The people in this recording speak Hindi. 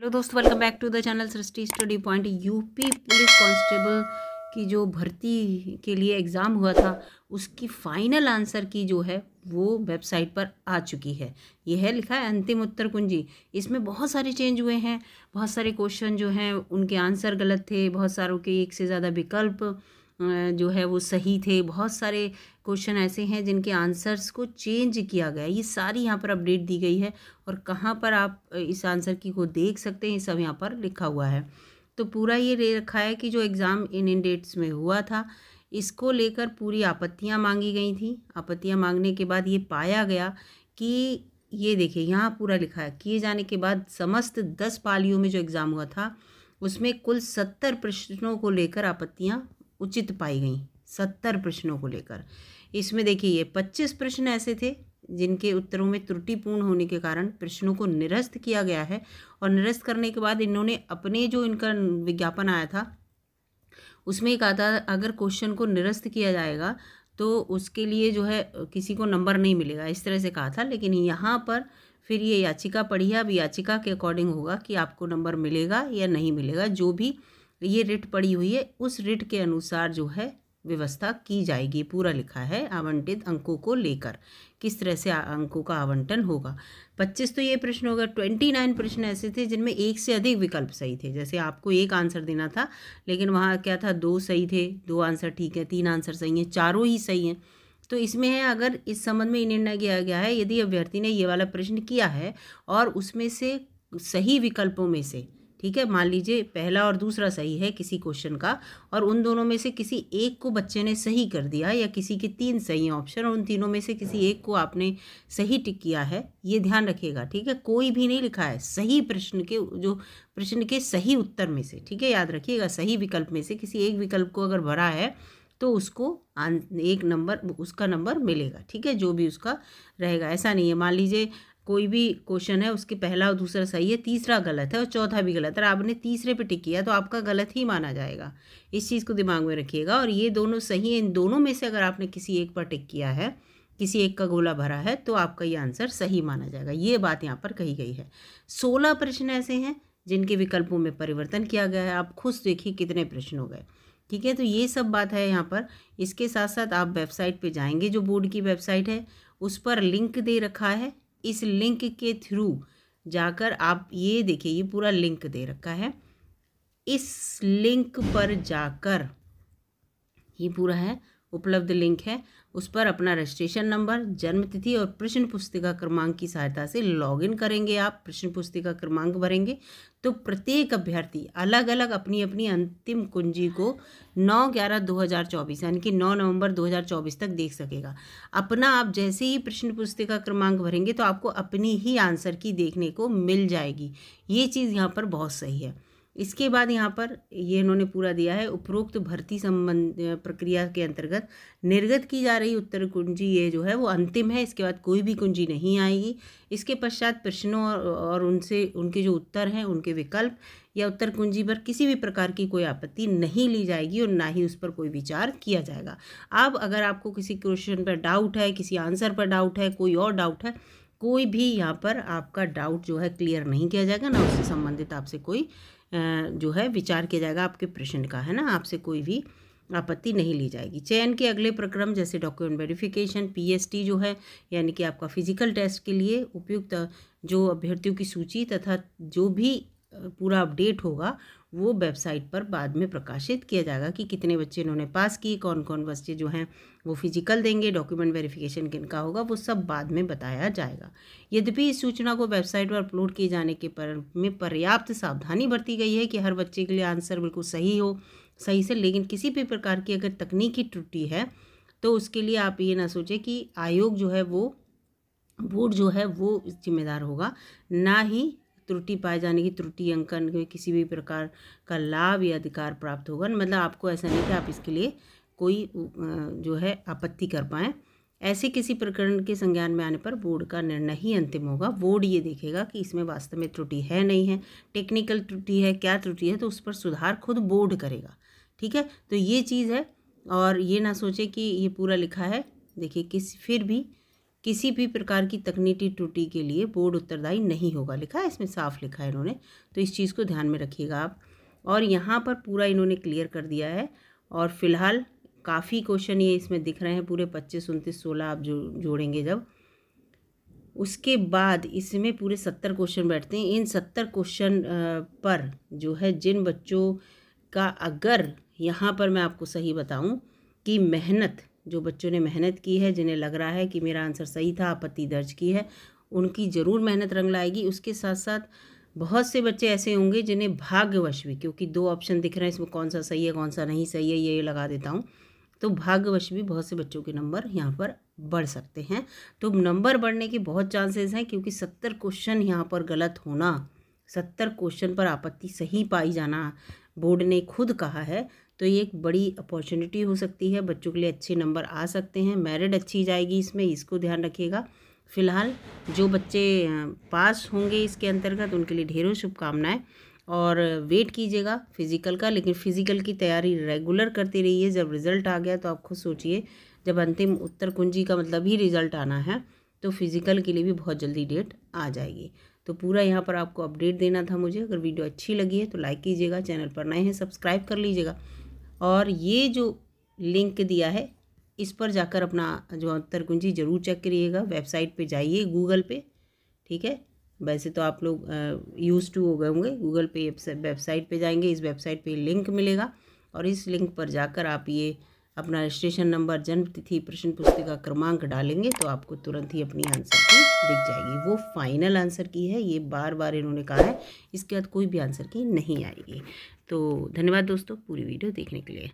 हेलो दोस्तों welcome back to the channel Srishti study point UP police constable की जो भर्ती के लिए एग्ज़ाम हुआ था उसकी फाइनल आंसर की जो है वो वेबसाइट पर आ चुकी है यह है लिखा है अंतिम उत्तर कुंजी इसमें बहुत सारे चेंज हुए हैं बहुत सारे क्वेश्चन जो हैं उनके आंसर गलत थे बहुत सारों के एक से ज़्यादा विकल्प जो है वो सही थे बहुत सारे क्वेश्चन ऐसे हैं जिनके आंसर्स को चेंज किया गया ये सारी यहाँ पर अपडेट दी गई है और कहाँ पर आप इस आंसर की को देख सकते हैं ये सब यहाँ पर लिखा हुआ है तो पूरा ये ले रखा है कि जो एग्ज़ाम इन इन डेट्स में हुआ था इसको लेकर पूरी आपत्तियाँ मांगी गई थी आपत्तियाँ मांगने के बाद ये पाया गया कि ये देखिए यहाँ पूरा लिखा है किए जाने के बाद समस्त दस पालियों में जो एग्ज़ाम हुआ था उसमें कुल सत्तर प्रश्नों को लेकर आपत्तियाँ उचित पाई गई सत्तर प्रश्नों को लेकर इसमें देखिए ये पच्चीस प्रश्न ऐसे थे जिनके उत्तरों में त्रुटिपूर्ण होने के कारण प्रश्नों को निरस्त किया गया है और निरस्त करने के बाद इन्होंने अपने जो इनका विज्ञापन आया था उसमें एक आता अगर क्वेश्चन को निरस्त किया जाएगा तो उसके लिए जो है किसी को नंबर नहीं मिलेगा इस तरह से कहा था लेकिन यहाँ पर फिर ये याचिका पढ़ी है अब याचिका के अकॉर्डिंग होगा कि आपको नंबर मिलेगा या नहीं मिलेगा जो भी ये रिट पड़ी हुई है उस रिट के अनुसार जो है व्यवस्था की जाएगी पूरा लिखा है आवंटित अंकों को लेकर किस तरह से अंकों का आवंटन होगा पच्चीस तो ये प्रश्न होगा ट्वेंटी नाइन प्रश्न ऐसे थे जिनमें एक से अधिक विकल्प सही थे जैसे आपको एक आंसर देना था लेकिन वहाँ क्या था दो सही थे दो आंसर ठीक है तीन आंसर सही हैं चारों ही सही हैं तो इसमें है अगर इस संबंध में निर्णय किया गया है यदि अभ्यर्थी ने ये वाला प्रश्न किया है और उसमें से सही विकल्पों में से ठीक है मान लीजिए पहला और दूसरा सही है किसी क्वेश्चन का और उन दोनों में से किसी एक को बच्चे ने सही कर दिया या किसी के तीन सही ऑप्शन और उन तीनों में से किसी एक को आपने सही टिक किया है ये ध्यान रखिएगा ठीक है कोई भी नहीं लिखा है सही प्रश्न के जो प्रश्न के सही उत्तर में से ठीक है याद रखिएगा सही विकल्प में से किसी एक विकल्प को अगर भरा है तो उसको एक नंबर उसका नंबर मिलेगा ठीक है जो भी उसका रहेगा ऐसा नहीं है मान लीजिए कोई भी क्वेश्चन है उसके पहला और दूसरा सही है तीसरा गलत है और चौथा भी गलत है आपने तीसरे पे टिक किया तो आपका गलत ही माना जाएगा इस चीज़ को दिमाग में रखिएगा और ये दोनों सही है इन दोनों में से अगर आपने किसी एक पर टिक किया है किसी एक का गोला भरा है तो आपका ये आंसर सही माना जाएगा ये बात यहाँ पर कही गई है सोलह प्रश्न ऐसे हैं जिनके विकल्पों में परिवर्तन किया गया है आप खुद देखिए कितने प्रश्न हो गए ठीक है तो ये सब बात है यहाँ पर इसके साथ साथ आप वेबसाइट पे जाएंगे जो बोर्ड की वेबसाइट है उस पर लिंक दे रखा है इस लिंक के थ्रू जाकर आप ये देखिए ये पूरा लिंक दे रखा है इस लिंक पर जाकर ये पूरा है उपलब्ध लिंक है उस पर अपना रजिस्ट्रेशन नंबर जन्म तिथि और प्रश्न पुस्तिका क्रमांक की सहायता से लॉगिन करेंगे आप प्रश्न पुस्तिका क्रमांक भरेंगे तो प्रत्येक अभ्यर्थी अलग अलग अपनी अपनी अंतिम कुंजी को 9 ग्यारह 2024 यानी कि 9 नवंबर 2024 तक देख सकेगा अपना आप जैसे ही प्रश्न पुस्तिका क्रमांक भरेंगे तो आपको अपनी ही आंसर की देखने को मिल जाएगी ये चीज़ यहाँ पर बहुत सही है इसके बाद यहाँ पर ये इन्होंने पूरा दिया है उपरोक्त भर्ती संबंध प्रक्रिया के अंतर्गत निर्गत की जा रही उत्तर कुंजी ये जो है वो अंतिम है इसके बाद कोई भी कुंजी नहीं आएगी इसके पश्चात प्रश्नों और, और उनसे उनके जो उत्तर हैं उनके विकल्प या उत्तर कुंजी पर किसी भी प्रकार की कोई आपत्ति नहीं ली जाएगी और ना ही उस पर कोई विचार किया जाएगा अब अगर आपको किसी क्वेश्चन पर डाउट है किसी आंसर पर डाउट है कोई और डाउट है कोई भी यहाँ पर आपका डाउट जो है क्लियर नहीं किया जाएगा ना उससे संबंधित आपसे कोई जो है विचार किया जाएगा आपके प्रश्न का है ना आपसे कोई भी आपत्ति नहीं ली जाएगी चयन के अगले प्रक्रम जैसे डॉक्यूमेंट वेरिफिकेशन पीएसटी जो है यानी कि आपका फिजिकल टेस्ट के लिए उपयुक्त जो अभ्यर्थियों की सूची तथा जो भी पूरा अपडेट होगा वो वेबसाइट पर बाद में प्रकाशित किया जाएगा कि कितने बच्चे इन्होंने पास किए कौन कौन बच्चे जो हैं वो फिजिकल देंगे डॉक्यूमेंट वेरिफिकेशन किन का होगा वो सब बाद में बताया जाएगा यद्यपि इस सूचना को वेबसाइट पर अपलोड किए जाने के पर में पर्याप्त सावधानी बरती गई है कि हर बच्चे के लिए आंसर बिल्कुल सही हो सही से लेकिन किसी भी प्रकार की अगर तकनीकी त्रुटि है तो उसके लिए आप ये ना सोचें कि आयोग जो है वो बोर्ड जो है वो जिम्मेदार होगा ना ही त्रुटि पाए जाने की त्रुटि अंकन के किसी भी प्रकार का लाभ या अधिकार प्राप्त होगा मतलब आपको ऐसा नहीं कि आप इसके लिए कोई जो है आपत्ति कर पाएँ ऐसे किसी प्रकरण के संज्ञान में आने पर बोर्ड का निर्णय ही अंतिम होगा बोर्ड ये देखेगा कि इसमें वास्तव में त्रुटि है नहीं है टेक्निकल त्रुटि है क्या त्रुटि है तो उस पर सुधार खुद बोर्ड करेगा ठीक है तो ये चीज़ है और ये ना सोचे कि ये पूरा लिखा है देखिए किस फिर भी किसी भी प्रकार की तकनीकी त्रुटि के लिए बोर्ड उत्तरदायी नहीं होगा लिखा है इसमें साफ लिखा है इन्होंने तो इस चीज़ को ध्यान में रखिएगा आप और यहाँ पर पूरा इन्होंने क्लियर कर दिया है और फिलहाल काफ़ी क्वेश्चन ये इसमें दिख रहे हैं पूरे पच्चीस उनतीस सोलह आप जो जोड़ेंगे जब उसके बाद इसमें पूरे सत्तर क्वेश्चन बैठते हैं इन सत्तर क्वेश्चन पर जो है जिन बच्चों का अगर यहाँ पर मैं आपको सही बताऊँ कि मेहनत जो बच्चों ने मेहनत की है जिन्हें लग रहा है कि मेरा आंसर सही था आपत्ति दर्ज की है उनकी ज़रूर मेहनत रंग लाएगी उसके साथ साथ बहुत से बच्चे ऐसे होंगे जिन्हें भाग्यवश भी क्योंकि दो ऑप्शन दिख रहे हैं इसमें कौन सा सही है कौन सा नहीं सही है ये लगा देता हूँ तो भाग्यवश भी बहुत से बच्चों के नंबर यहाँ पर बढ़ सकते हैं तो नंबर बढ़ने के बहुत चांसेस हैं क्योंकि सत्तर क्वेश्चन यहाँ पर गलत होना सत्तर क्वेश्चन पर आपत्ति सही पाई जाना बोर्ड ने खुद कहा है तो ये एक बड़ी अपॉर्चुनिटी हो सकती है बच्चों के लिए अच्छे नंबर आ सकते हैं मेरिट अच्छी जाएगी इसमें इसको ध्यान रखिएगा फ़िलहाल जो बच्चे पास होंगे इसके अंतर्गत उनके लिए ढेरों शुभकामनाएँ और वेट कीजिएगा फिज़िकल का लेकिन फ़िज़िकल की तैयारी रेगुलर करते रहिए जब रिज़ल्ट आ गया तो आप खुद सोचिए जब अंतिम उत्तर कुंजी का मतलब ही रिज़ल्ट आना है तो फिज़िकल के लिए भी बहुत जल्दी डेट आ जाएगी तो पूरा यहाँ पर आपको अपडेट देना था मुझे अगर वीडियो अच्छी लगी है तो लाइक कीजिएगा चैनल पर नए हैं सब्सक्राइब कर लीजिएगा और ये जो लिंक दिया है इस पर जाकर अपना जो अंतर कुंजी ज़रूर चेक करिएगा वेबसाइट पे जाइए गूगल पे ठीक है वैसे तो आप लोग यूज़ टू हो गए होंगे गूगल पे वेबसाइट पे जाएंगे इस वेबसाइट पे लिंक मिलेगा और इस लिंक पर जाकर आप ये अपना रजिस्ट्रेशन नंबर जन्म तिथि प्रश्न पुस्तिका क्रमांक डालेंगे तो आपको तुरंत ही अपनी आंसर की दिख जाएगी वो फाइनल आंसर की है ये बार बार इन्होंने कहा है इसके बाद कोई भी आंसर की नहीं आएगी तो धन्यवाद दोस्तों पूरी वीडियो देखने के लिए